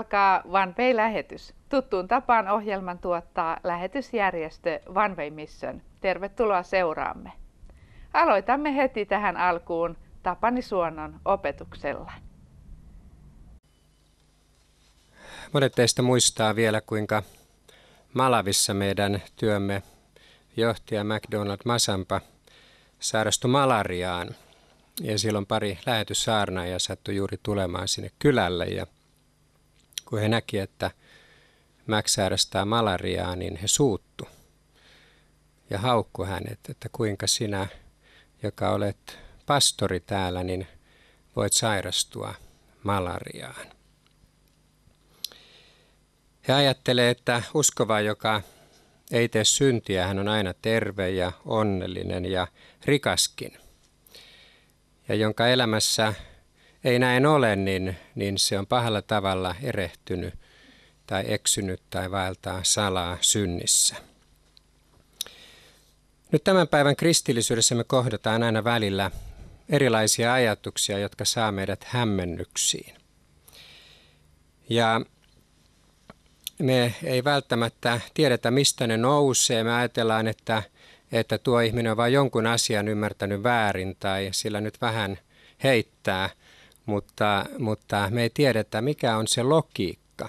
alkaa One Way-lähetys. Tuttuun tapaan ohjelman tuottaa lähetysjärjestö One Way Mission. Tervetuloa seuraamme. Aloitamme heti tähän alkuun Tapani Suonnon opetuksella. Monet teistä muistaa vielä, kuinka Malavissa meidän työmme johtaja McDonald Masampa sairastui malariaan. Ja silloin pari lähetyssaarnaajaa sattui juuri tulemaan sinne kylälle ja – kun he näki, että Max sairastaa malariaa, niin he suuttu ja haukku hänet, että kuinka sinä, joka olet pastori täällä, niin voit sairastua malariaan. He ajattelee, että uskova, joka ei tee syntiä, hän on aina terve ja onnellinen ja rikaskin. Ja jonka elämässä ei näin ole, niin, niin se on pahalla tavalla erehtynyt tai eksynyt tai vaeltaa salaa synnissä. Nyt tämän päivän kristillisyydessä me kohdataan aina välillä erilaisia ajatuksia, jotka saa meidät hämmennyksiin. Ja me ei välttämättä tiedetä, mistä ne nousee. Me ajatellaan, että, että tuo ihminen on vain jonkun asian ymmärtänyt väärin tai sillä nyt vähän heittää – mutta, mutta me ei tiedetä, mikä on se logiikka,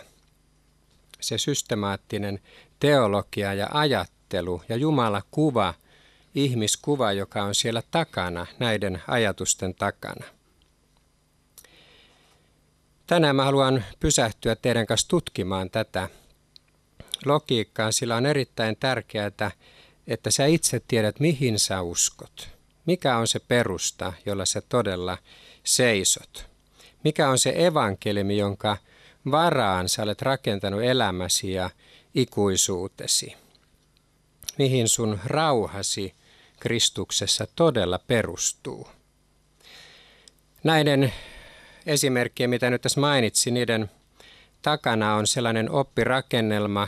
se systemaattinen teologia ja ajattelu ja Jumala kuva, ihmiskuva, joka on siellä takana, näiden ajatusten takana. Tänään mä haluan pysähtyä teidän kanssa tutkimaan tätä logiikkaa, sillä on erittäin tärkeää, että sä itse tiedät, mihin sä uskot. Mikä on se perusta, jolla sä todella seisot? Mikä on se evankeliumi, jonka varaan sä olet rakentanut elämäsi ja ikuisuutesi? Mihin sun rauhasi Kristuksessa todella perustuu? Näiden esimerkkejä, mitä nyt tässä mainitsin, niiden takana on sellainen oppirakennelma,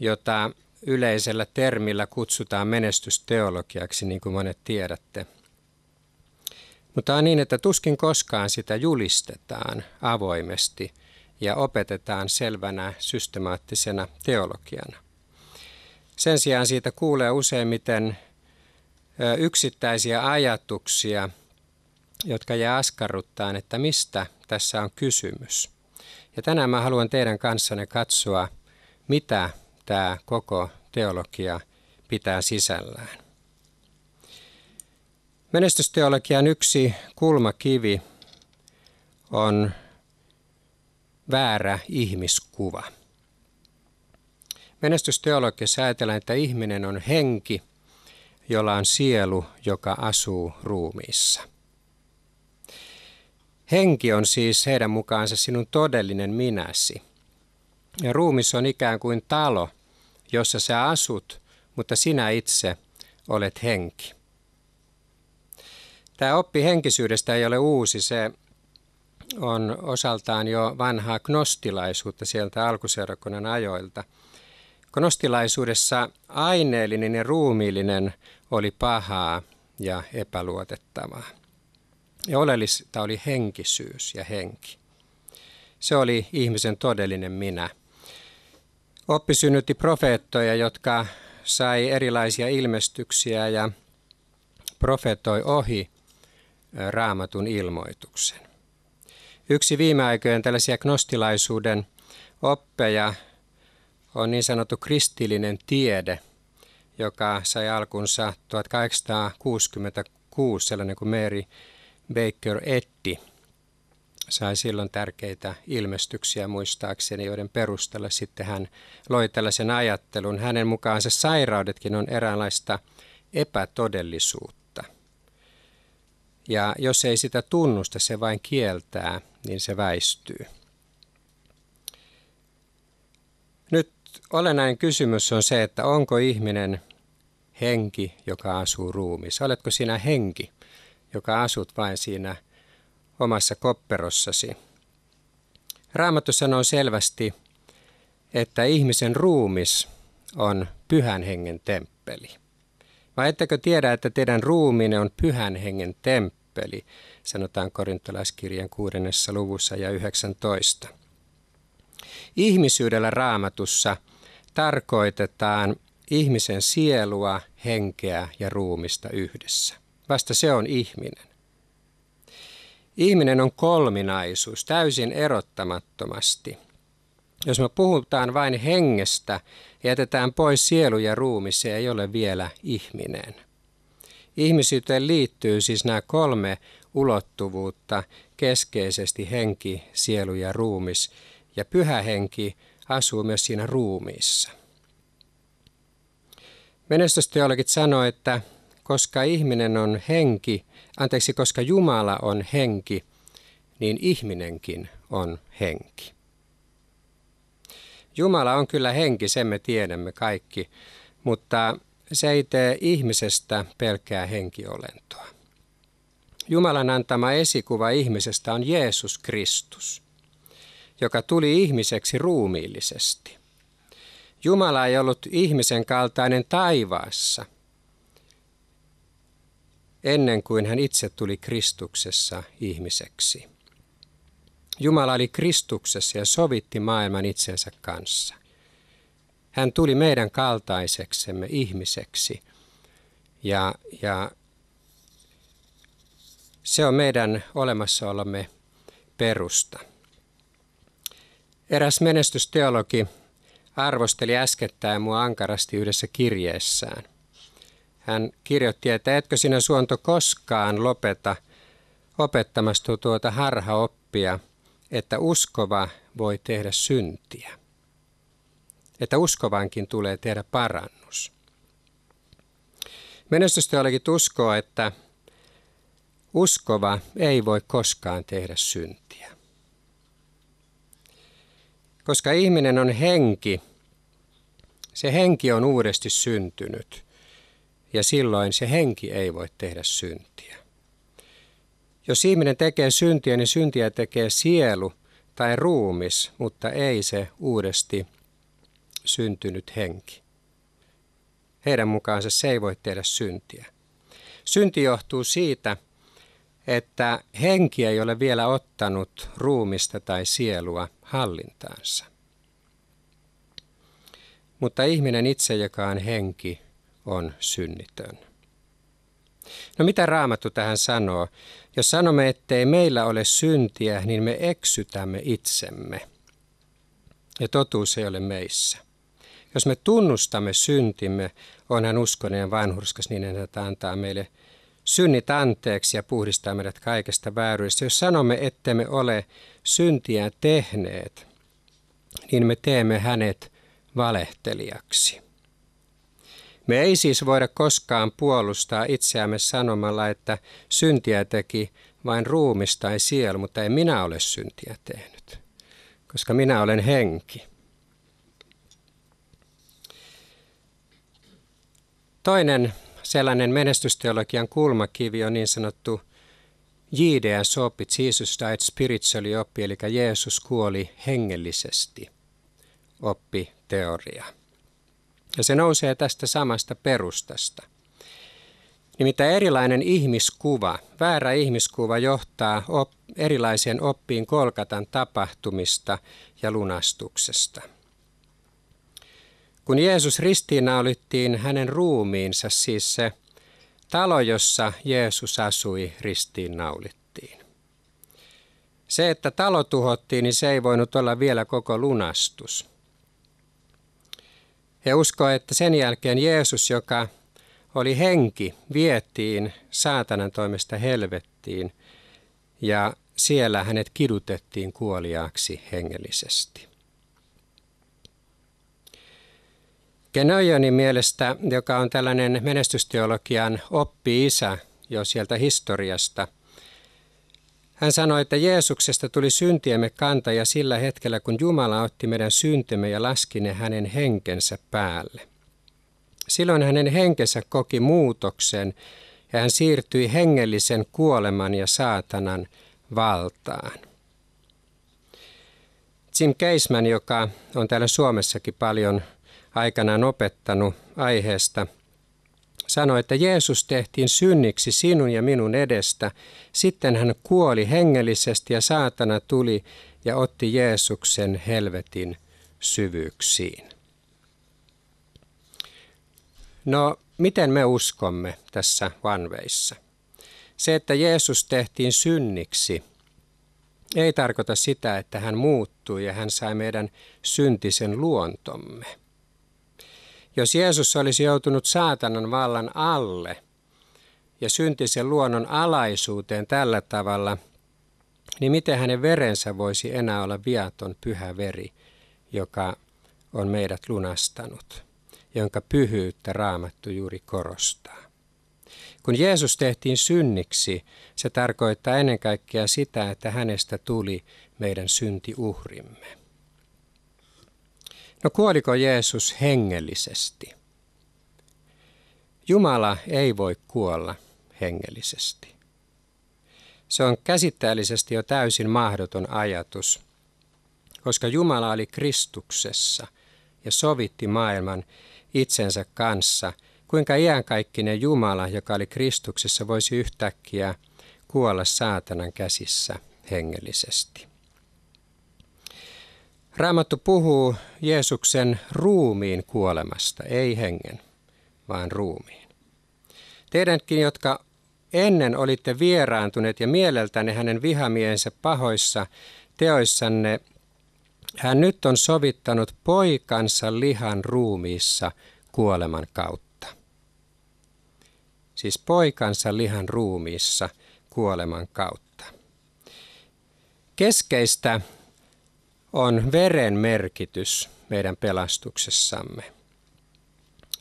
jota yleisellä termillä kutsutaan menestysteologiaksi, niin kuin monet tiedätte – mutta on niin, että tuskin koskaan sitä julistetaan avoimesti ja opetetaan selvänä systemaattisena teologiana. Sen sijaan siitä kuulee useimmiten yksittäisiä ajatuksia, jotka jää askarruttaan, että mistä tässä on kysymys. Ja tänään mä haluan teidän kanssanne katsoa, mitä tämä koko teologia pitää sisällään. Menestysteologian yksi kulmakivi on väärä ihmiskuva. Menestysteologiassa ajatellaan, että ihminen on henki, jolla on sielu, joka asuu ruumiissa. Henki on siis heidän mukaansa sinun todellinen minäsi. Ja ruumis on ikään kuin talo, jossa sä asut, mutta sinä itse olet henki. Tämä oppi henkisyydestä ei ole uusi, se on osaltaan jo vanhaa gnostilaisuutta sieltä alkuseurakunnan ajoilta. Gnostilaisuudessa aineellinen ja ruumiillinen oli pahaa ja epäluotettavaa. Ja oleellista oli henkisyys ja henki. Se oli ihmisen todellinen minä. Oppi synnytti profeettoja, jotka sai erilaisia ilmestyksiä ja profetoi ohi – raamatun ilmoituksen. Yksi viime aikojen tällaisia gnostilaisuuden oppeja on niin sanottu kristillinen tiede, joka sai alkunsa 1866, sellainen kuin Mary Baker Etti sai silloin tärkeitä ilmestyksiä muistaakseni, joiden perusteella sitten hän loi tällaisen ajattelun. Hänen mukaansa sairaudetkin on eräänlaista epätodellisuutta. Ja jos ei sitä tunnusta, se vain kieltää, niin se väistyy. Nyt olennainen kysymys on se, että onko ihminen henki, joka asuu ruumiissa? Oletko sinä henki, joka asut vain siinä omassa kopperossasi? Raamattu sanoo selvästi, että ihmisen ruumis on pyhän hengen temppeli. Vai ettekö tiedä, että teidän ruumiinne on pyhän hengen temppeli? temppeli, sanotaan korintolaiskirjan 6. luvussa ja 19. Ihmisyydellä raamatussa tarkoitetaan ihmisen sielua, henkeä ja ruumista yhdessä. Vasta se on ihminen. Ihminen on kolminaisuus täysin erottamattomasti. Jos me puhutaan vain hengestä ja jätetään pois sielu ja ruumi, se ei ole vielä ihminen. Ihmisyyteen liittyy siis nämä kolme ulottuvuutta, keskeisesti henki, sielu ja ruumis. Ja pyhä henki asuu myös siinä ruumiissa. Menestysteologit sanoivat, että koska ihminen on henki, anteeksi, koska Jumala on henki, niin ihminenkin on henki. Jumala on kyllä henki, sen me tiedämme kaikki, mutta se ei tee ihmisestä pelkkää henkiolentoa. Jumalan antama esikuva ihmisestä on Jeesus Kristus, joka tuli ihmiseksi ruumiillisesti. Jumala ei ollut ihmisen kaltainen taivaassa ennen kuin hän itse tuli Kristuksessa ihmiseksi. Jumala oli Kristuksessa ja sovitti maailman itsensä kanssa. Hän tuli meidän kaltaiseksemme ihmiseksi. Ja, ja se on meidän olemassaolomme perusta. Eräs menestysteologi arvosteli äskettäin mua ankarasti yhdessä kirjeessään. Hän kirjoitti, että etkö sinä suonto koskaan lopeta opettamasta tuota harhaoppia, että uskova voi tehdä syntiä että uskovankin tulee tehdä parannus. Menestystä olikin uskoa, että uskova ei voi koskaan tehdä syntiä. Koska ihminen on henki, se henki on uudesti syntynyt ja silloin se henki ei voi tehdä syntiä. Jos ihminen tekee syntiä, niin syntiä tekee sielu tai ruumis, mutta ei se uudesti syntynyt henki. Heidän mukaansa se ei voi tehdä syntiä. Synti johtuu siitä, että henki ei ole vielä ottanut ruumista tai sielua hallintaansa. Mutta ihminen itse, joka on henki, on synnitön. No mitä raamattu tähän sanoo? Jos sanomme, ettei meillä ole syntiä, niin me eksytämme itsemme. Ja totuus ei ole meissä. Jos me tunnustamme syntimme, hän uskonen ja vanhurskas niin, että antaa meille synnit anteeksi ja puhdistaa meidät kaikesta vääryydestä. Jos sanomme, me ole syntiä tehneet, niin me teemme hänet valehtelijaksi. Me ei siis voida koskaan puolustaa itseämme sanomalla, että syntiä teki vain ruumis tai sielu, mutta ei minä ole syntiä tehnyt, koska minä olen henki. Toinen sellainen menestysteologian kulmakivi on niin sanottu JDS-oppi, Jesus died spiritually oppi, eli Jeesus kuoli hengellisesti oppi teoria. Ja se nousee tästä samasta perustasta. Nimittäin erilainen ihmiskuva, väärä ihmiskuva johtaa op, erilaiseen oppiin kolkatan tapahtumista ja lunastuksesta – kun Jeesus ristiinnaulittiin hänen ruumiinsa, siis se talo, jossa Jeesus asui, ristiinnaulittiin. Se, että talo tuhottiin, niin se ei voinut olla vielä koko lunastus. He uskoivat, että sen jälkeen Jeesus, joka oli henki, vietiin saatanan toimesta helvettiin ja siellä hänet kidutettiin kuoliaaksi hengellisesti. Genojonin mielestä, joka on tällainen menestysteologian oppi-isä jo sieltä historiasta, hän sanoi, että Jeesuksesta tuli syntiemme kantaja sillä hetkellä, kun Jumala otti meidän syntimme ja laski ne hänen henkensä päälle. Silloin hänen henkensä koki muutoksen ja hän siirtyi hengellisen kuoleman ja saatanan valtaan. Jim Keisman, joka on täällä Suomessakin paljon aikanaan opettanut aiheesta, sanoi, että Jeesus tehtiin synniksi sinun ja minun edestä. Sitten hän kuoli hengellisesti ja saatana tuli ja otti Jeesuksen helvetin syvyyksiin. No, miten me uskomme tässä vanveissa? Se, että Jeesus tehtiin synniksi, ei tarkoita sitä, että hän muuttui ja hän sai meidän syntisen luontomme. Jos Jeesus olisi joutunut saatanan vallan alle ja syntisen luonnon alaisuuteen tällä tavalla, niin miten hänen verensä voisi enää olla viaton pyhä veri, joka on meidät lunastanut, jonka pyhyyttä raamattu juuri korostaa. Kun Jeesus tehtiin synniksi, se tarkoittaa ennen kaikkea sitä, että hänestä tuli meidän syntiuhrimme. No kuoliko Jeesus hengellisesti? Jumala ei voi kuolla hengellisesti. Se on käsitteellisesti jo täysin mahdoton ajatus, koska Jumala oli Kristuksessa ja sovitti maailman itsensä kanssa, kuinka iänkaikkinen Jumala, joka oli Kristuksessa, voisi yhtäkkiä kuolla saatanan käsissä hengellisesti. Raamattu puhuu Jeesuksen ruumiin kuolemasta, ei hengen, vaan ruumiin. Teidänkin, jotka ennen olitte vieraantuneet ja mieleltänne hänen vihamiensä pahoissa teoissanne, hän nyt on sovittanut poikansa lihan ruumiissa kuoleman kautta. Siis poikansa lihan ruumiissa kuoleman kautta. Keskeistä on veren merkitys meidän pelastuksessamme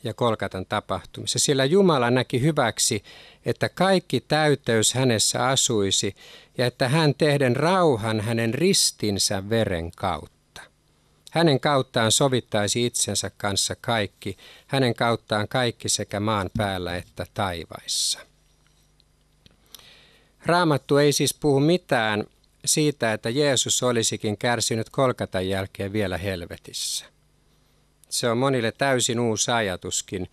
ja Kolkatan tapahtumissa, sillä Jumala näki hyväksi, että kaikki täyteys hänessä asuisi ja että hän tehden rauhan hänen ristinsä veren kautta. Hänen kauttaan sovittaisi itsensä kanssa kaikki, hänen kauttaan kaikki sekä maan päällä että taivaissa. Raamattu ei siis puhu mitään siitä, että Jeesus olisikin kärsinyt kolkata jälkeen vielä helvetissä. Se on monille täysin uusi ajatuskin.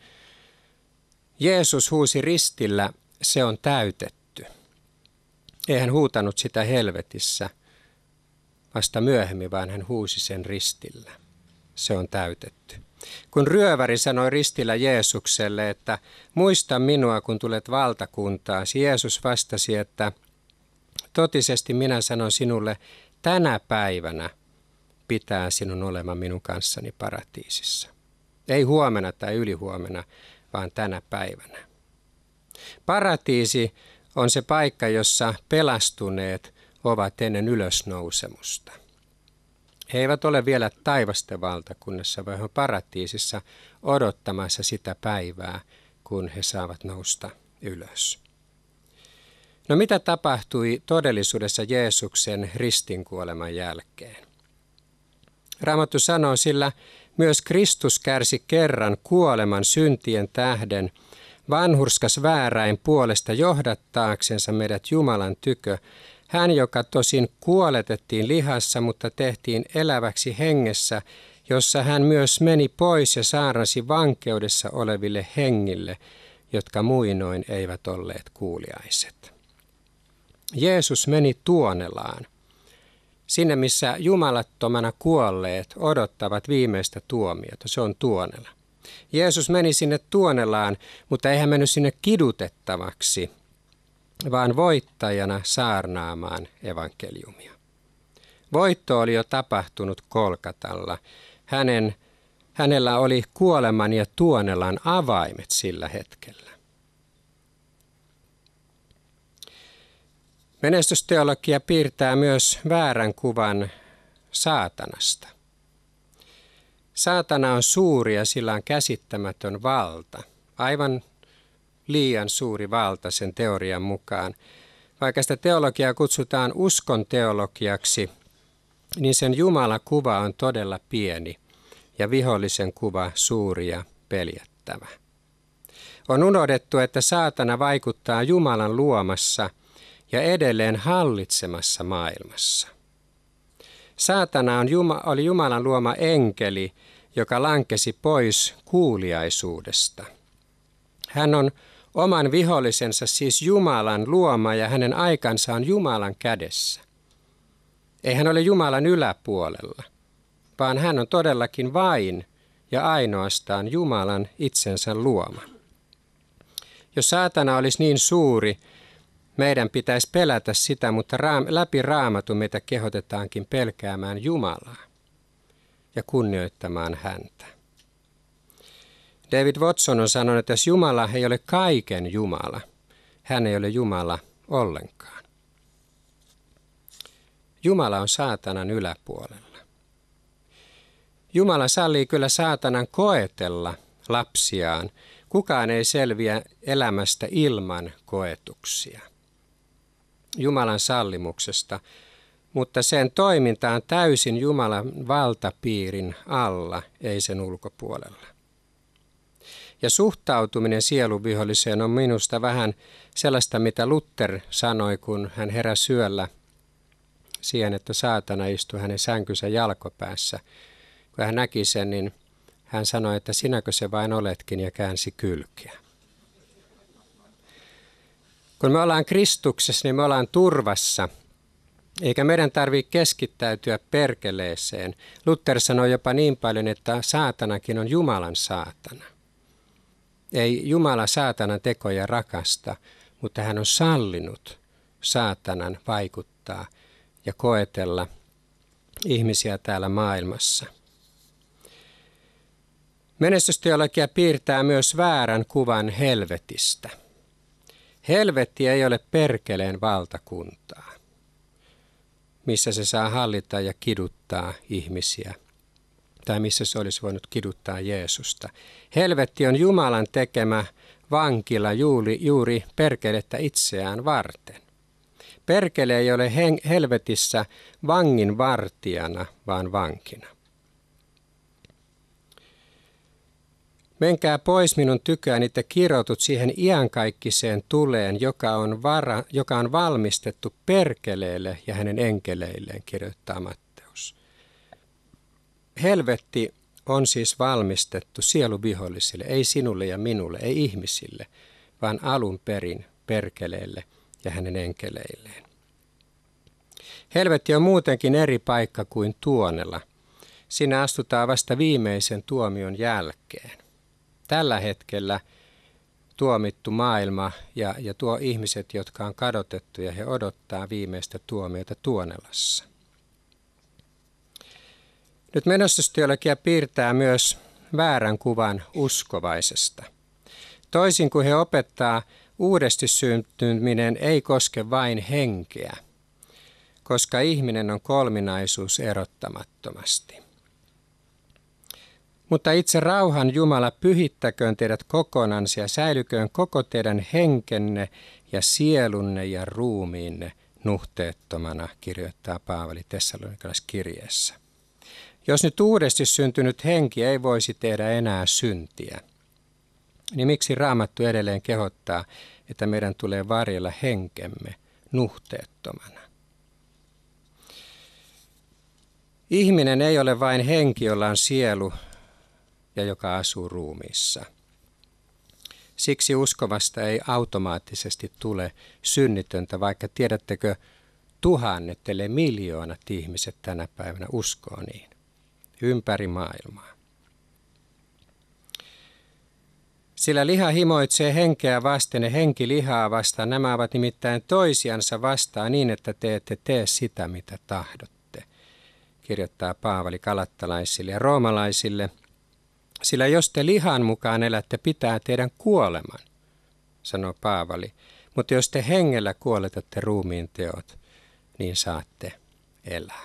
Jeesus huusi ristillä, se on täytetty. Eihän huutanut sitä helvetissä vasta myöhemmin, vaan hän huusi sen ristillä. Se on täytetty. Kun ryöväri sanoi ristillä Jeesukselle, että muista minua, kun tulet valtakuntaan, Jeesus vastasi, että – Totisesti minä sanon sinulle, tänä päivänä pitää sinun olemaan minun kanssani paratiisissa. Ei huomenna tai ylihuomenna, vaan tänä päivänä. Paratiisi on se paikka, jossa pelastuneet ovat ennen ylösnousemusta. He eivät ole vielä taivasten valtakunnassa, vaan he paratiisissa odottamassa sitä päivää, kun he saavat nousta ylös. No mitä tapahtui todellisuudessa Jeesuksen ristinkuoleman jälkeen? Raamattu sanoo, sillä myös Kristus kärsi kerran kuoleman syntien tähden, vanhurskas vääräin puolesta johdattaaksensa meidät Jumalan tykö, hän, joka tosin kuoletettiin lihassa, mutta tehtiin eläväksi hengessä, jossa hän myös meni pois ja saarasi vankeudessa oleville hengille, jotka muinoin eivät olleet kuuliaiset. Jeesus meni tuonelaan, sinne missä jumalattomana kuolleet odottavat viimeistä tuomiota. Se on tuonela. Jeesus meni sinne tuonelaan, mutta ei mennyt sinne kidutettavaksi, vaan voittajana saarnaamaan evankeliumia. Voitto oli jo tapahtunut Kolkatalla. Hänen, hänellä oli kuoleman ja tuonelan avaimet sillä hetkellä. Menestysteologia piirtää myös väärän kuvan saatanasta. Saatana on suuri ja sillä on käsittämätön valta, aivan liian suuri valta sen teorian mukaan. Vaikka sitä teologiaa kutsutaan uskon teologiaksi, niin sen Jumala-kuva on todella pieni ja vihollisen kuva suuri ja peljättävä. On unohdettu, että saatana vaikuttaa Jumalan luomassa – ja edelleen hallitsemassa maailmassa. Saatana on Juma, oli Jumalan luoma enkeli, joka lankesi pois kuuliaisuudesta. Hän on oman vihollisensa siis Jumalan luoma ja hänen aikansa on Jumalan kädessä. Ei hän ole Jumalan yläpuolella, vaan hän on todellakin vain ja ainoastaan Jumalan itsensä luoma. Jos saatana olisi niin suuri, meidän pitäisi pelätä sitä, mutta raam, läpi raamatu meitä kehotetaankin pelkäämään Jumalaa ja kunnioittamaan häntä. David Watson on sanonut, että jos Jumala ei ole kaiken Jumala, hän ei ole Jumala ollenkaan. Jumala on saatanan yläpuolella. Jumala sallii kyllä saatanan koetella lapsiaan. Kukaan ei selviä elämästä ilman koetuksia. Jumalan sallimuksesta, mutta sen toiminta on täysin Jumalan valtapiirin alla, ei sen ulkopuolella. Ja suhtautuminen sieluviholliseen on minusta vähän sellaista, mitä Luther sanoi, kun hän heräsi yöllä siihen, että saatana istui hänen sänkynsä jalkopäässä. Kun hän näki sen, niin hän sanoi, että sinäkö se vain oletkin ja käänsi kylkeä. Kun me ollaan Kristuksessa, niin me ollaan turvassa. Eikä meidän tarvitse keskittäytyä perkeleeseen. Luther sanoi jopa niin paljon, että saatanakin on Jumalan saatana. Ei Jumala saatanan tekoja rakasta, mutta hän on sallinut saatanan vaikuttaa ja koetella ihmisiä täällä maailmassa. Menestysteologia piirtää myös väärän kuvan helvetistä – Helvetti ei ole perkeleen valtakuntaa, missä se saa hallita ja kiduttaa ihmisiä, tai missä se olisi voinut kiduttaa Jeesusta. Helvetti on Jumalan tekemä vankila juuri, juuri perkelettä itseään varten. Perkele ei ole helvetissä vangin vartijana, vaan vankina. Menkää pois minun tykääni, te kirjoitut siihen iänkaikkiseen tuleen, joka on, vara, joka on valmistettu perkeleelle ja hänen enkeleilleen, kirjoittaa Matteus. Helvetti on siis valmistettu sieluvihollisille, ei sinulle ja minulle, ei ihmisille, vaan alun perin perkeleelle ja hänen enkeleilleen. Helvetti on muutenkin eri paikka kuin tuonella. Sinä astutaan vasta viimeisen tuomion jälkeen tällä hetkellä tuomittu maailma ja, ja tuo ihmiset, jotka on kadotettu ja he odottaa viimeistä tuomiota Tuonelassa. Nyt menestysteologia piirtää myös väärän kuvan uskovaisesta. Toisin kuin he opettaa, uudesti syntyminen ei koske vain henkeä, koska ihminen on kolminaisuus erottamattomasti. Mutta itse rauhan Jumala pyhittäköön teidät kokonansa ja säilyköön koko teidän henkenne ja sielunne ja ruumiinne nuhteettomana, kirjoittaa Paavali Tessalonikalaiskirjeessä. Jos nyt uudesti syntynyt henki ei voisi tehdä enää syntiä, niin miksi raamattu edelleen kehottaa, että meidän tulee varjella henkemme nuhteettomana? Ihminen ei ole vain henki, jolla on sielu, ja joka asuu ruumiissa. Siksi uskovasta ei automaattisesti tule synnitöntä, vaikka tiedättekö tuhannet, eli miljoonat ihmiset tänä päivänä uskoo niin. Ympäri maailmaa. Sillä liha himoitsee henkeä vasten ja henki lihaa vastaan. Nämä ovat nimittäin toisiansa vastaan niin, että te ette tee sitä, mitä tahdotte, kirjoittaa Paavali kalattalaisille ja roomalaisille – sillä jos te lihan mukaan elätte, pitää teidän kuoleman, sanoo Paavali. Mutta jos te hengellä kuoletatte ruumiin teot, niin saatte elää.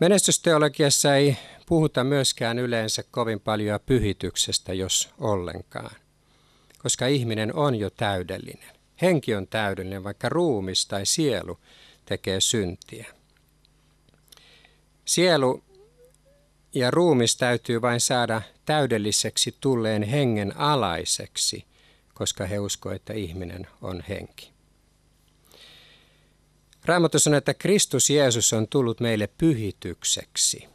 Menestysteologiassa ei puhuta myöskään yleensä kovin paljon pyhityksestä, jos ollenkaan, koska ihminen on jo täydellinen. Henki on täydellinen, vaikka ruumis tai sielu tekee syntiä. Sielu ja ruumis täytyy vain saada täydelliseksi tulleen hengen alaiseksi, koska he uskovat, että ihminen on henki. Raamattu sanoo, että Kristus Jeesus on tullut meille pyhitykseksi.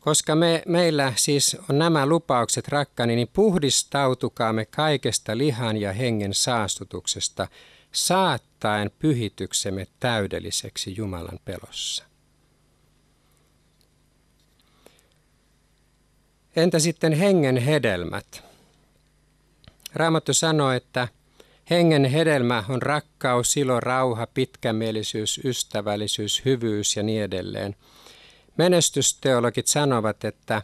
Koska me, meillä siis on nämä lupaukset, rakkani, niin puhdistautukaamme kaikesta lihan ja hengen saastutuksesta, saattaen pyhityksemme täydelliseksi Jumalan pelossa. Entä sitten hengen hedelmät? Raamattu sanoo, että hengen hedelmä on rakkaus, ilo, rauha, pitkämielisyys, ystävällisyys, hyvyys ja niin edelleen. Menestysteologit sanovat, että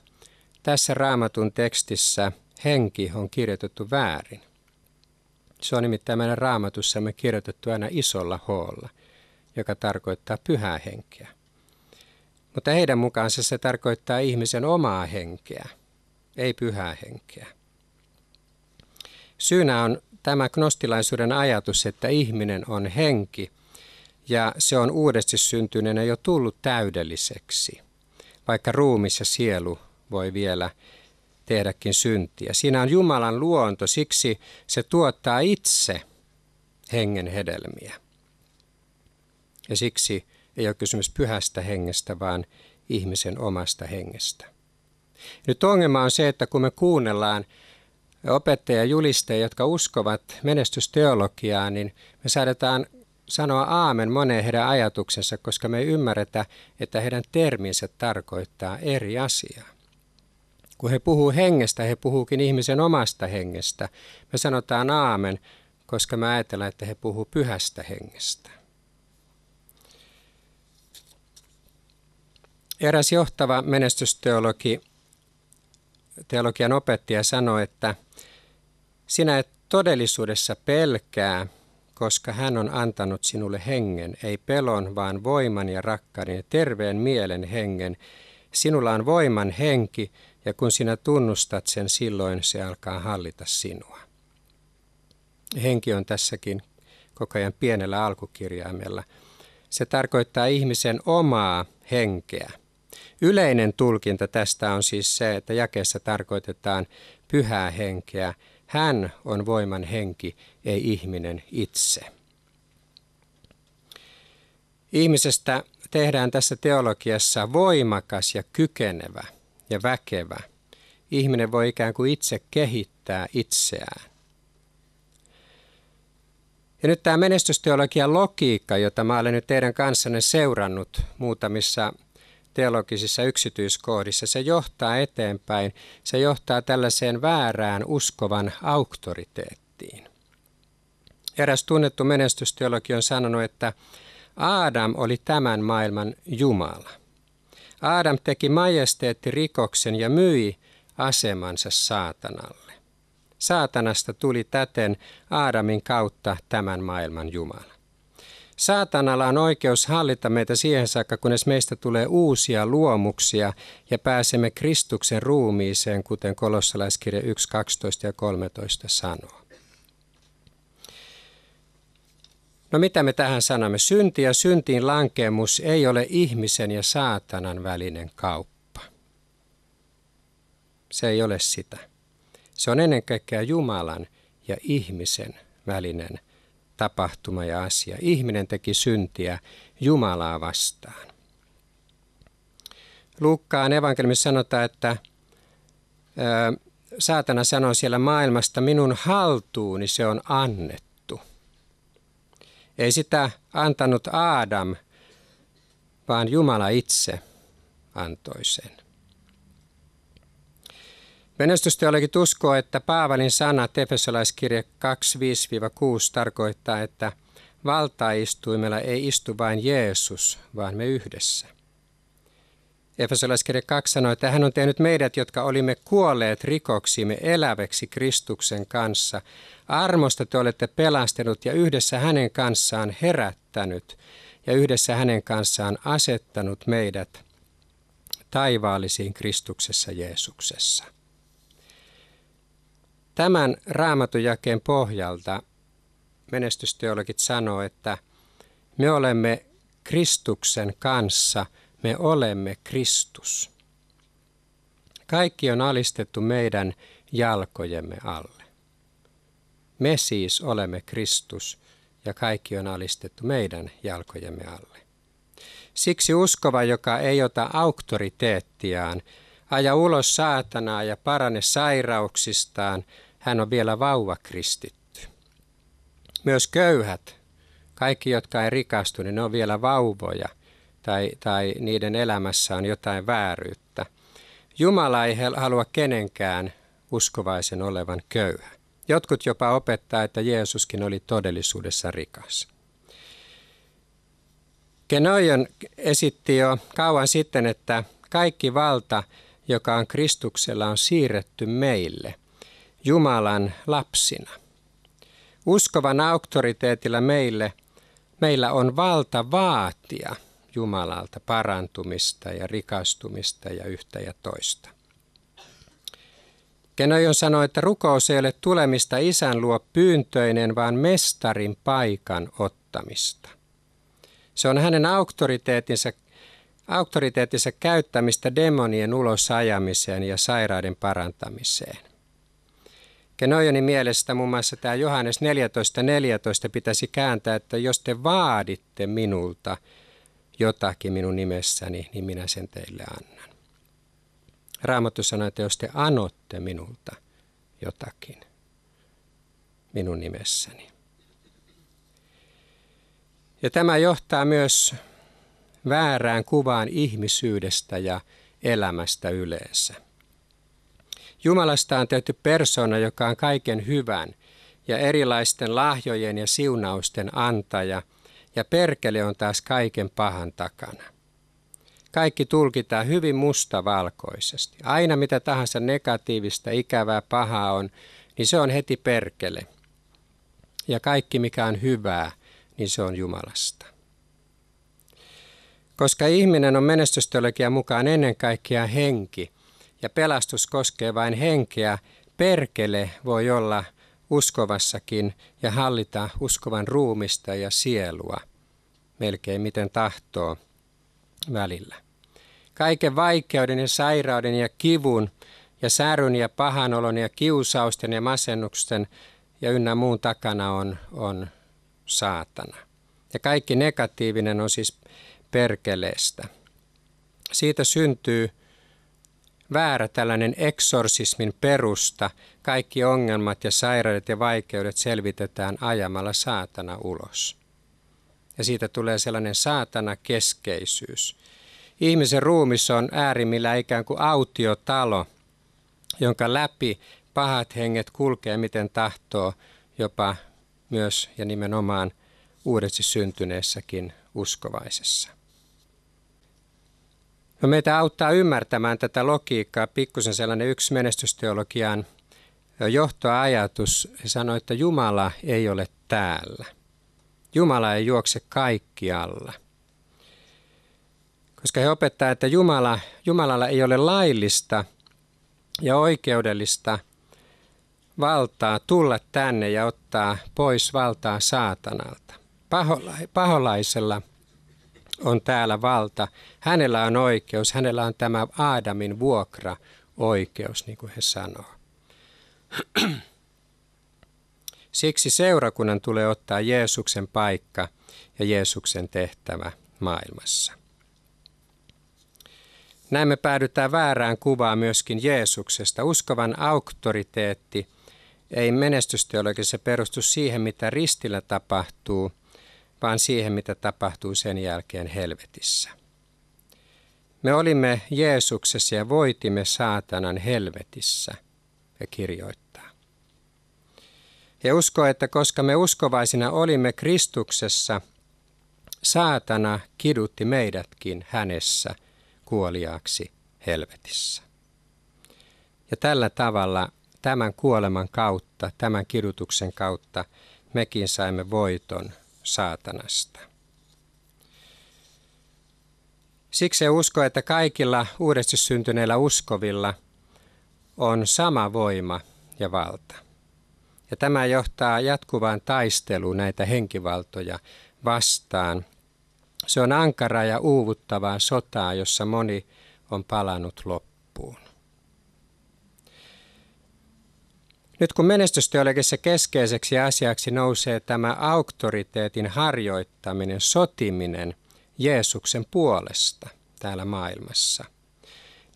tässä raamatun tekstissä henki on kirjoitettu väärin. Se on nimittäin meidän raamatussamme kirjoitettu aina isolla hoolla, joka tarkoittaa pyhää henkeä. Mutta heidän mukaansa se tarkoittaa ihmisen omaa henkeä, ei pyhää henkeä. Syynä on tämä gnostilaisuuden ajatus, että ihminen on henki ja se on uudesti syntyneenä jo tullut täydelliseksi, vaikka ruumis ja sielu voi vielä tehdäkin syntiä. Siinä on Jumalan luonto, siksi se tuottaa itse hengen hedelmiä. Ja siksi ei ole kysymys pyhästä hengestä, vaan ihmisen omasta hengestä. Nyt ongelma on se, että kun me kuunnellaan opettajia julisteja, jotka uskovat menestysteologiaan, niin me saadetaan sanoa aamen moneen heidän ajatuksensa, koska me ei ymmärretä, että heidän terminsä tarkoittaa eri asiaa. Kun he puhuu hengestä, he puhuukin ihmisen omasta hengestä. Me sanotaan aamen, koska me ajatellaan, että he puhuu pyhästä hengestä. Eräs johtava menestysteologi, teologian opettaja sanoi, että sinä et todellisuudessa pelkää, koska hän on antanut sinulle hengen, ei pelon, vaan voiman ja rakkauden ja terveen mielen hengen. Sinulla on voiman henki, ja kun sinä tunnustat sen, silloin se alkaa hallita sinua. Henki on tässäkin koko ajan pienellä alkukirjaimella. Se tarkoittaa ihmisen omaa henkeä – Yleinen tulkinta tästä on siis se, että jakessa tarkoitetaan pyhää henkeä. Hän on voiman henki, ei ihminen itse. Ihmisestä tehdään tässä teologiassa voimakas ja kykenevä ja väkevä. Ihminen voi ikään kuin itse kehittää itseään. Ja nyt tämä menestysteologian logiikka, jota mä olen nyt teidän kanssanne seurannut muutamissa teologisissa yksityiskohdissa, se johtaa eteenpäin, se johtaa tällaiseen väärään uskovan auktoriteettiin. Eräs tunnettu menestysteologi on sanonut, että Aadam oli tämän maailman Jumala. Aadam teki majesteettirikoksen ja myi asemansa saatanalle. Saatanasta tuli täten Aadamin kautta tämän maailman Jumala. Saatanalla on oikeus hallita meitä siihen saakka, kunnes meistä tulee uusia luomuksia ja pääsemme Kristuksen ruumiiseen, kuten kolossalaiskirja 1, 12 ja 13 sanoo. No mitä me tähän sanomme? Synti ja syntiin lankemus ei ole ihmisen ja saatanan välinen kauppa. Se ei ole sitä. Se on ennen kaikkea Jumalan ja ihmisen välinen tapahtuma ja asia. Ihminen teki syntiä Jumalaa vastaan. Luukkaan evankeliumissa sanotaan, että ö, saatana sanoo siellä maailmasta, minun haltuuni se on annettu. Ei sitä antanut Aadam, vaan Jumala itse antoi sen. Menestysteologit uskoo, että Paavalin sana Tefesolaiskirja 2.5-6 tarkoittaa, että valtaistuimella ei istu vain Jeesus, vaan me yhdessä. Efesolaiskirja 2 sanoi, että hän on tehnyt meidät, jotka olimme kuolleet rikoksimme eläväksi Kristuksen kanssa. Armosta te olette pelastanut ja yhdessä hänen kanssaan herättänyt ja yhdessä hänen kanssaan asettanut meidät taivaallisiin Kristuksessa Jeesuksessa. Tämän raamatujakeen pohjalta menestysteologit sanoo, että me olemme Kristuksen kanssa, me olemme Kristus. Kaikki on alistettu meidän jalkojemme alle. Me siis olemme Kristus ja kaikki on alistettu meidän jalkojemme alle. Siksi uskova, joka ei ota auktoriteettiaan, aja ulos saatanaa ja parane sairauksistaan – hän on vielä vauva kristitty. Myös köyhät, kaikki jotka ei rikastu, niin ne on vielä vauvoja tai, tai niiden elämässä on jotain vääryyttä. Jumala ei halua kenenkään uskovaisen olevan köyhä. Jotkut jopa opettaa, että Jeesuskin oli todellisuudessa rikas. Kenoion esitti jo kauan sitten, että kaikki valta, joka on Kristuksella, on siirretty meille – Jumalan lapsina. Uskovan auktoriteetilla meille, meillä on valta vaatia Jumalalta parantumista ja rikastumista ja yhtä ja toista. Kenojon sanoi, että rukous ei ole tulemista isän luo pyyntöinen, vaan mestarin paikan ottamista. Se on hänen auktoriteetinsa, auktoriteetinsa käyttämistä demonien ulos ja sairaiden parantamiseen. Kenojonin mielestä muun muassa tämä Johannes 14.14 14 pitäisi kääntää, että jos te vaaditte minulta jotakin minun nimessäni, niin minä sen teille annan. Raamattu sanoo, että jos te anotte minulta jotakin minun nimessäni. Ja tämä johtaa myös väärään kuvaan ihmisyydestä ja elämästä yleensä. Jumalasta on tehty persona, joka on kaiken hyvän ja erilaisten lahjojen ja siunausten antaja, ja perkele on taas kaiken pahan takana. Kaikki tulkitaan hyvin mustavalkoisesti. Aina mitä tahansa negatiivista, ikävää, pahaa on, niin se on heti perkele. Ja kaikki mikä on hyvää, niin se on Jumalasta. Koska ihminen on menestysteologian mukaan ennen kaikkea henki – ja pelastus koskee vain henkeä, perkele voi olla uskovassakin ja hallita uskovan ruumista ja sielua melkein miten tahtoo välillä. Kaiken vaikeuden ja sairauden ja kivun ja säryn ja pahanolon ja kiusausten ja masennuksen ja ynnä muun takana on, on saatana. Ja kaikki negatiivinen on siis perkeleestä. Siitä syntyy väärä tällainen eksorsismin perusta. Kaikki ongelmat ja sairaudet ja vaikeudet selvitetään ajamalla saatana ulos. Ja siitä tulee sellainen saatana keskeisyys. Ihmisen ruumissa on äärimmillä ikään kuin autiotalo, jonka läpi pahat henget kulkee miten tahtoo, jopa myös ja nimenomaan uudeksi syntyneessäkin uskovaisessa. No meitä auttaa ymmärtämään tätä logiikkaa pikkusen sellainen yksi menestysteologian johtoajatus. He sanoi, että Jumala ei ole täällä. Jumala ei juokse kaikkialla. Koska he opettaa, että Jumala, Jumalalla ei ole laillista ja oikeudellista valtaa tulla tänne ja ottaa pois valtaa saatanalta. paholaisella – on täällä valta. Hänellä on oikeus, hänellä on tämä Aadamin vuokra oikeus, niin kuin he sanoo. Siksi seurakunnan tulee ottaa Jeesuksen paikka ja Jeesuksen tehtävä maailmassa. Näin me päädytään väärään kuvaan myöskin Jeesuksesta. Uskovan auktoriteetti ei menestysteologiassa perustu siihen, mitä ristillä tapahtuu – vaan siihen, mitä tapahtui sen jälkeen helvetissä. Me olimme Jeesuksessa ja voitimme saatanan helvetissä, ja kirjoittaa. Ja usko, että koska me uskovaisina olimme Kristuksessa, saatana kidutti meidätkin hänessä kuoliaaksi helvetissä. Ja tällä tavalla tämän kuoleman kautta, tämän kidutuksen kautta mekin saimme voiton saatanasta. Siksi se usko, että kaikilla uudesti syntyneillä uskovilla on sama voima ja valta. Ja tämä johtaa jatkuvaan taisteluun näitä henkivaltoja vastaan. Se on ankara ja uuvuttavaa sotaa, jossa moni on palannut loppuun. Nyt kun menestysteologiassa keskeiseksi asiaksi nousee tämä auktoriteetin harjoittaminen, sotiminen Jeesuksen puolesta täällä maailmassa,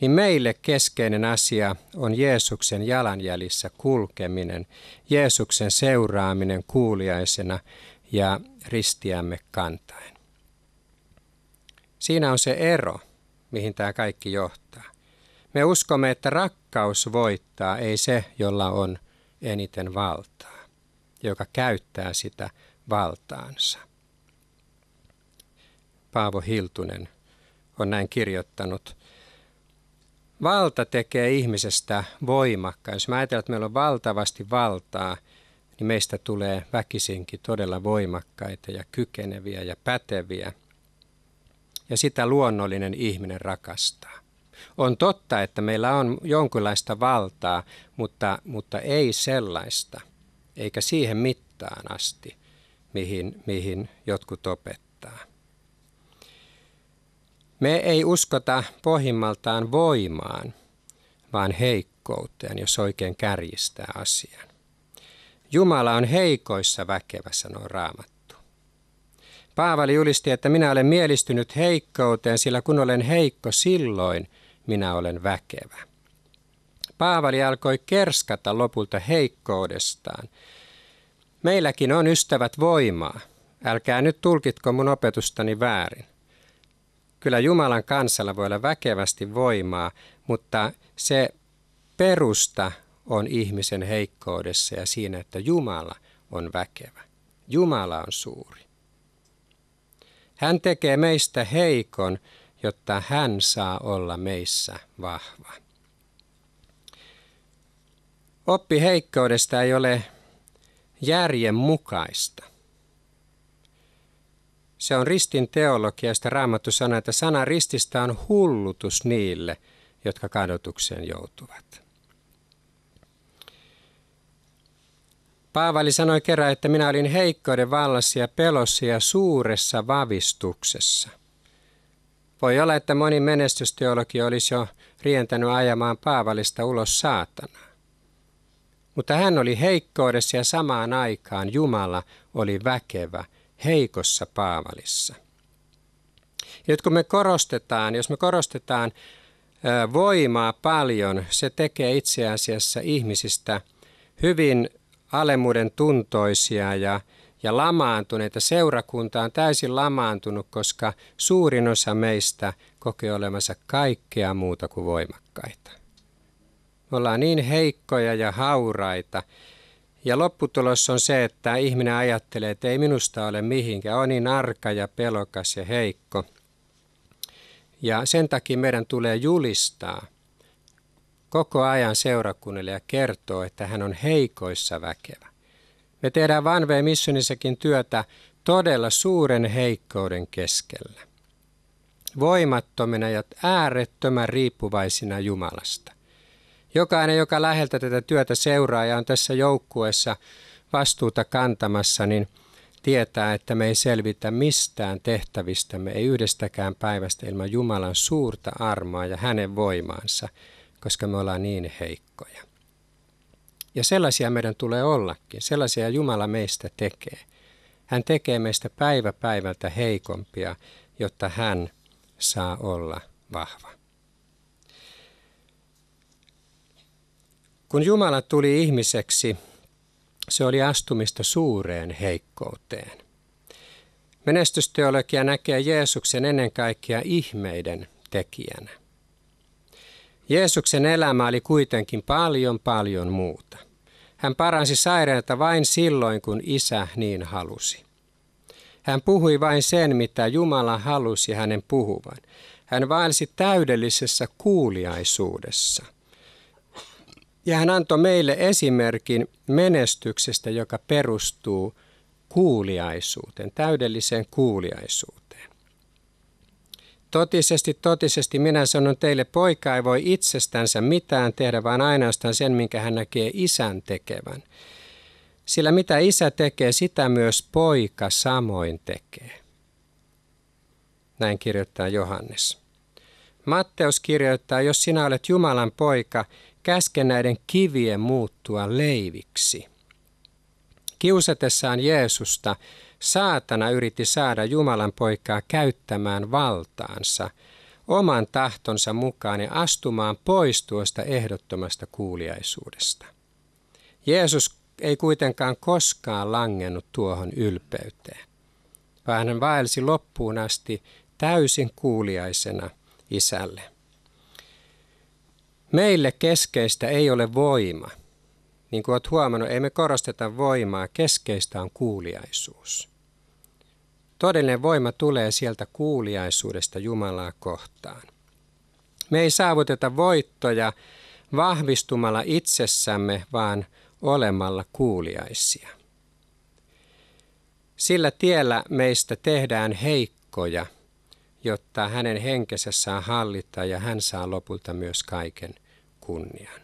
niin meille keskeinen asia on Jeesuksen jalanjäljissä kulkeminen, Jeesuksen seuraaminen kuuliaisena ja ristiämme kantaen. Siinä on se ero, mihin tämä kaikki johtaa. Me uskomme, että rakkaus voittaa, ei se, jolla on eniten valtaa, joka käyttää sitä valtaansa. Paavo Hiltunen on näin kirjoittanut. Valta tekee ihmisestä voimakkaan. Jos mä ajatellaan, että meillä on valtavasti valtaa, niin meistä tulee väkisinkin todella voimakkaita ja kykeneviä ja päteviä. Ja sitä luonnollinen ihminen rakastaa. On totta, että meillä on jonkinlaista valtaa, mutta, mutta ei sellaista, eikä siihen mittaan asti, mihin, mihin jotkut opettaa. Me ei uskota pohjimmaltaan voimaan, vaan heikkouteen, jos oikein kärjistää asian. Jumala on heikoissa väkevä, sanoo Raamattu. Paavali julisti, että minä olen mielistynyt heikkouteen, sillä kun olen heikko silloin, minä olen väkevä. Paavali alkoi kerskata lopulta heikkoudestaan. Meilläkin on ystävät voimaa. Älkää nyt tulkitko mun opetustani väärin. Kyllä Jumalan kansalla voi olla väkevästi voimaa, mutta se perusta on ihmisen heikkoudessa ja siinä, että Jumala on väkevä. Jumala on suuri. Hän tekee meistä heikon, jotta hän saa olla meissä vahva. Oppi heikkoudesta ei ole järjen mukaista. Se on ristin teologiasta Raamattu sana, että sana rististä on hullutus niille, jotka kadotukseen joutuvat. Paavali sanoi kerran, että minä olin heikkouden vallassa ja pelossa ja suuressa vavistuksessa. Voi olla, että moni menestysteologi olisi jo rientänyt ajamaan Paavalista ulos saatanaa. Mutta hän oli heikkoudessa ja samaan aikaan Jumala oli väkevä heikossa Paavalissa. Ja nyt kun me korostetaan, jos me korostetaan voimaa paljon, se tekee itse asiassa ihmisistä hyvin alemmuuden tuntoisia ja, ja lamaantuneita. Seurakunta on täysin lamaantunut, koska suurin osa meistä kokee olemassa kaikkea muuta kuin voimakkaita. Me ollaan niin heikkoja ja hauraita. Ja lopputulos on se, että ihminen ajattelee, että ei minusta ole mihinkään, on niin arka ja pelokas ja heikko. Ja sen takia meidän tulee julistaa koko ajan seurakunnille ja kertoa, että hän on heikoissa väkevä. Me tehdään vanveen Missionissakin työtä todella suuren heikkouden keskellä. Voimattomina ja äärettömän riippuvaisina Jumalasta. Jokainen, joka läheltä tätä työtä seuraa ja on tässä joukkueessa vastuuta kantamassa, niin tietää, että me ei selvitä mistään tehtävistämme, ei yhdestäkään päivästä ilman Jumalan suurta armoa ja hänen voimaansa, koska me ollaan niin heikkoja. Ja sellaisia meidän tulee ollakin. Sellaisia Jumala meistä tekee. Hän tekee meistä päivä päivältä heikompia, jotta hän saa olla vahva. Kun Jumala tuli ihmiseksi, se oli astumista suureen heikkouteen. Menestysteologia näkee Jeesuksen ennen kaikkea ihmeiden tekijänä. Jeesuksen elämä oli kuitenkin paljon paljon muuta. Hän paransi sairautta vain silloin, kun isä niin halusi. Hän puhui vain sen, mitä Jumala halusi hänen puhuvan. Hän vaelsi täydellisessä kuuliaisuudessa. Ja hän antoi meille esimerkin menestyksestä, joka perustuu kuuliaisuuteen, täydelliseen kuuliaisuuteen. Totisesti, totisesti minä sanon teille, poika ei voi itsestänsä mitään tehdä, vaan ainoastaan sen, minkä hän näkee isän tekevän. Sillä mitä isä tekee, sitä myös poika samoin tekee. Näin kirjoittaa Johannes. Matteus kirjoittaa, jos sinä olet Jumalan poika, käske näiden kivien muuttua leiviksi. Kiusatessaan Jeesusta saatana yritti saada Jumalan poikaa käyttämään valtaansa oman tahtonsa mukaan ja astumaan pois tuosta ehdottomasta kuuliaisuudesta. Jeesus ei kuitenkaan koskaan langennut tuohon ylpeyteen, vaan hän vaelsi loppuun asti täysin kuuliaisena isälle. Meille keskeistä ei ole voima. Niin kuin olet huomannut, ei me korosteta voimaa, keskeistä on kuuliaisuus. Todellinen voima tulee sieltä kuuliaisuudesta Jumalaa kohtaan. Me ei saavuteta voittoja vahvistumalla itsessämme, vaan olemalla kuuliaisia. Sillä tiellä meistä tehdään heikkoja, jotta hänen henkensä saa hallita ja hän saa lopulta myös kaiken kunnian.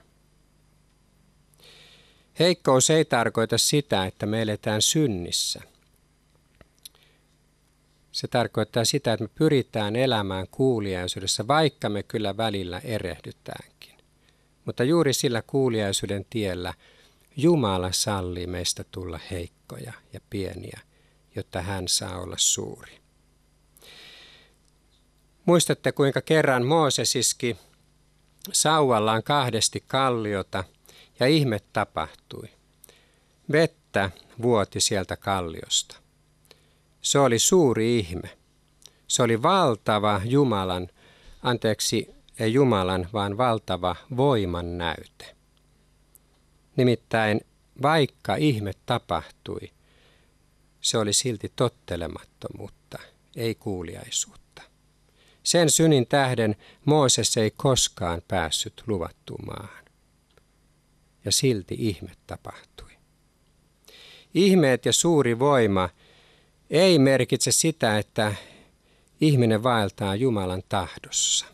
Heikkous ei tarkoita sitä, että me eletään synnissä – se tarkoittaa sitä, että me pyritään elämään kuuliaisuudessa, vaikka me kyllä välillä erehdytäänkin. Mutta juuri sillä kuuliaisuuden tiellä Jumala sallii meistä tulla heikkoja ja pieniä, jotta hän saa olla suuri. Muistatte, kuinka kerran Mooses iski sauvallaan kahdesti kalliota ja ihme tapahtui. Vettä vuoti sieltä kalliosta. Se oli suuri ihme. Se oli valtava Jumalan, anteeksi, ei Jumalan, vaan valtava voiman näyte. Nimittäin vaikka ihme tapahtui, se oli silti tottelemattomuutta, ei kuuliaisuutta. Sen synin tähden Mooses ei koskaan päässyt luvattuun maahan. Ja silti ihme tapahtui. Ihmeet ja suuri voima – ei merkitse sitä, että ihminen vaeltaa Jumalan tahdossa.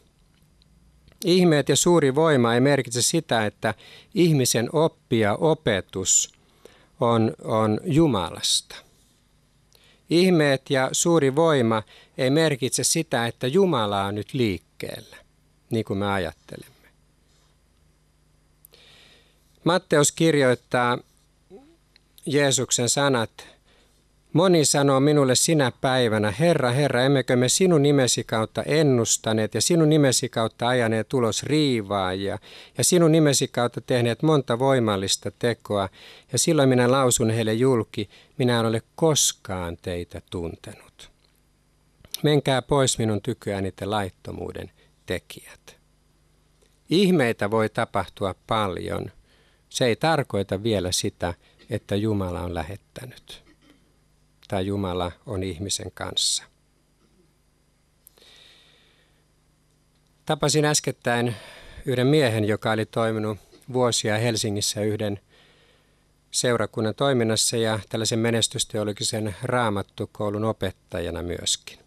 Ihmeet ja suuri voima ei merkitse sitä, että ihmisen oppi ja opetus on, on Jumalasta. Ihmeet ja suuri voima ei merkitse sitä, että Jumala on nyt liikkeellä, niin kuin me ajattelemme. Matteus kirjoittaa Jeesuksen sanat Moni sanoo minulle sinä päivänä, Herra, Herra, emmekö me sinun nimesi kautta ennustaneet ja sinun nimesi kautta ajaneet ulos riivaajia ja sinun nimesi kautta tehneet monta voimallista tekoa ja silloin minä lausun heille julki, minä en ole koskaan teitä tuntenut. Menkää pois minun tyköäni te laittomuuden tekijät. Ihmeitä voi tapahtua paljon. Se ei tarkoita vielä sitä, että Jumala on lähettänyt mistä Jumala on ihmisen kanssa. Tapasin äskettäin yhden miehen, joka oli toiminut vuosia Helsingissä yhden seurakunnan toiminnassa ja tällaisen menestysteologisen raamattukoulun opettajana myöskin.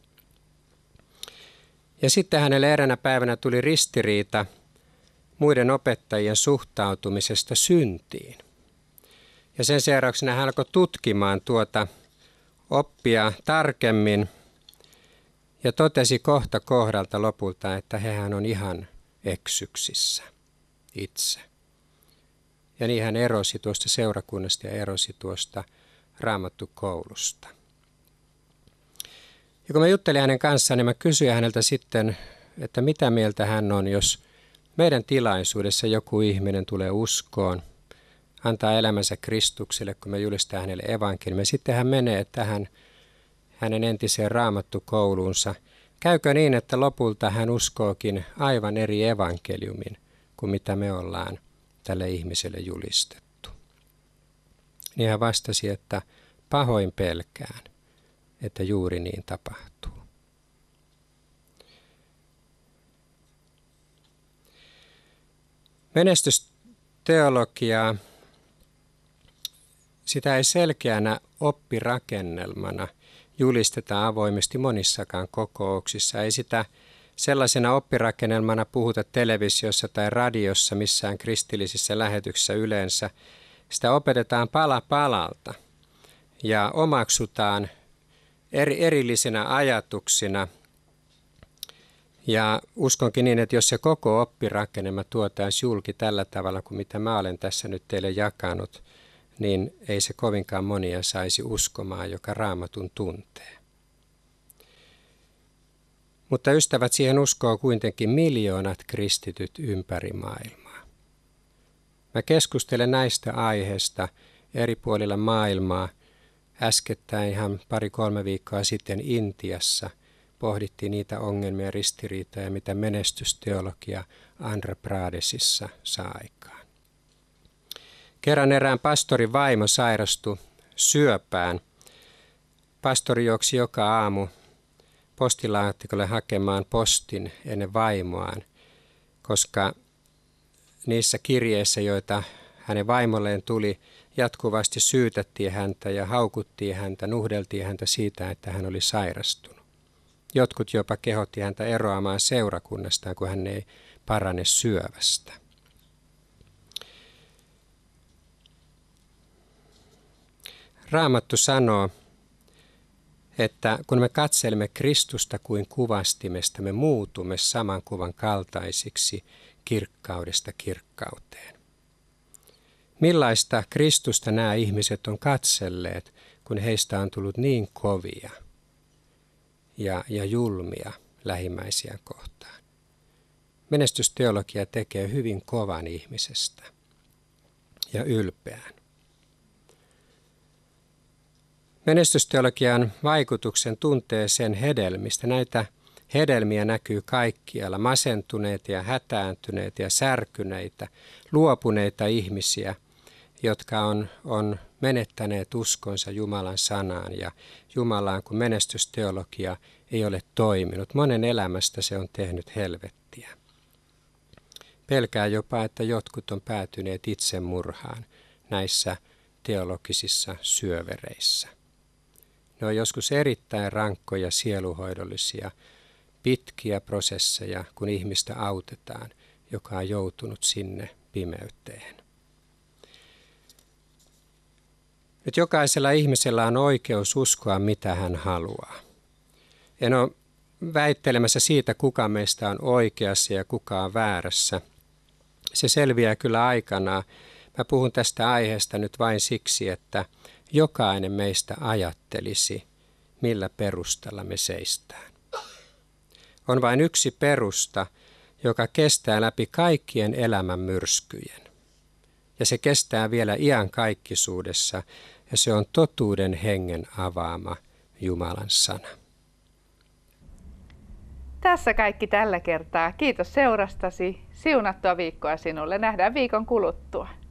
Ja sitten hänelle eräänä päivänä tuli ristiriita muiden opettajien suhtautumisesta syntiin. Ja sen seurauksena hän alkoi tutkimaan tuota oppia tarkemmin ja totesi kohta kohdalta lopulta, että hehän on ihan eksyksissä itse. Ja niin hän erosi tuosta seurakunnasta ja erosi tuosta raamattukoulusta. Ja kun mä juttelin hänen kanssaan, niin mä kysyin häneltä sitten, että mitä mieltä hän on, jos meidän tilaisuudessa joku ihminen tulee uskoon – antaa elämänsä Kristukselle, kun me julistaa hänelle evankeliumia. Sitten hän menee tähän hänen entiseen raamattukouluunsa. Käykö niin, että lopulta hän uskookin aivan eri evankeliumin kuin mitä me ollaan tälle ihmiselle julistettu? Niin hän vastasi, että pahoin pelkään, että juuri niin tapahtuu. Menestysteologiaa sitä ei selkeänä oppirakennelmana julisteta avoimesti monissakaan kokouksissa. Ei sitä sellaisena oppirakennelmana puhuta televisiossa tai radiossa missään kristillisissä lähetyksissä yleensä. Sitä opetetaan pala palalta ja omaksutaan eri, erillisinä ajatuksina. Ja uskonkin niin, että jos se koko oppirakennelma tuotaisiin julki tällä tavalla kuin mitä mä olen tässä nyt teille jakanut, niin ei se kovinkaan monia saisi uskomaan, joka raamatun tuntee. Mutta ystävät, siihen uskoo kuitenkin miljoonat kristityt ympäri maailmaa. Mä keskustelen näistä aiheista eri puolilla maailmaa. Äskettäin ihan pari-kolme viikkoa sitten Intiassa pohdittiin niitä ongelmia ja ristiriitoja, mitä menestysteologia Andhra Pradesissa saa aikaan. Kerran erään pastorin vaimo sairastui syöpään. Pastori juoksi joka aamu postilaatikolle hakemaan postin ennen vaimoaan, koska niissä kirjeissä, joita hänen vaimolleen tuli, jatkuvasti syytettiin häntä ja haukuttiin häntä, nuhdeltiin häntä siitä, että hän oli sairastunut. Jotkut jopa kehotti häntä eroamaan seurakunnastaan, kun hän ei parane syövästä. Raamattu sanoo, että kun me katselemme Kristusta kuin kuvastimesta, me muutumme saman kuvan kaltaisiksi kirkkaudesta kirkkauteen. Millaista Kristusta nämä ihmiset on katselleet, kun heistä on tullut niin kovia ja, ja julmia lähimmäisiä kohtaan? Menestysteologia tekee hyvin kovan ihmisestä ja ylpeän. Menestysteologian vaikutuksen tuntee sen hedelmistä. Näitä hedelmiä näkyy kaikkialla. Masentuneita ja hätääntyneitä ja särkyneitä, luopuneita ihmisiä, jotka on, on menettäneet uskonsa Jumalan sanaan ja Jumalaan, kun menestysteologia ei ole toiminut. Monen elämästä se on tehnyt helvettiä. Pelkää jopa, että jotkut on päätyneet itsemurhaan näissä teologisissa syövereissä. Ne on joskus erittäin rankkoja sieluhoidollisia, pitkiä prosesseja, kun ihmistä autetaan, joka on joutunut sinne pimeyteen. Nyt jokaisella ihmisellä on oikeus uskoa, mitä hän haluaa. En ole väittelemässä siitä, kuka meistä on oikeassa ja kuka on väärässä. Se selviää kyllä aikanaan. Mä puhun tästä aiheesta nyt vain siksi, että – jokainen meistä ajattelisi, millä perustalla me seistään. On vain yksi perusta, joka kestää läpi kaikkien elämän myrskyjen. Ja se kestää vielä iän kaikkisuudessa, ja se on totuuden hengen avaama Jumalan sana. Tässä kaikki tällä kertaa. Kiitos seurastasi. Siunattua viikkoa sinulle. Nähdään viikon kuluttua.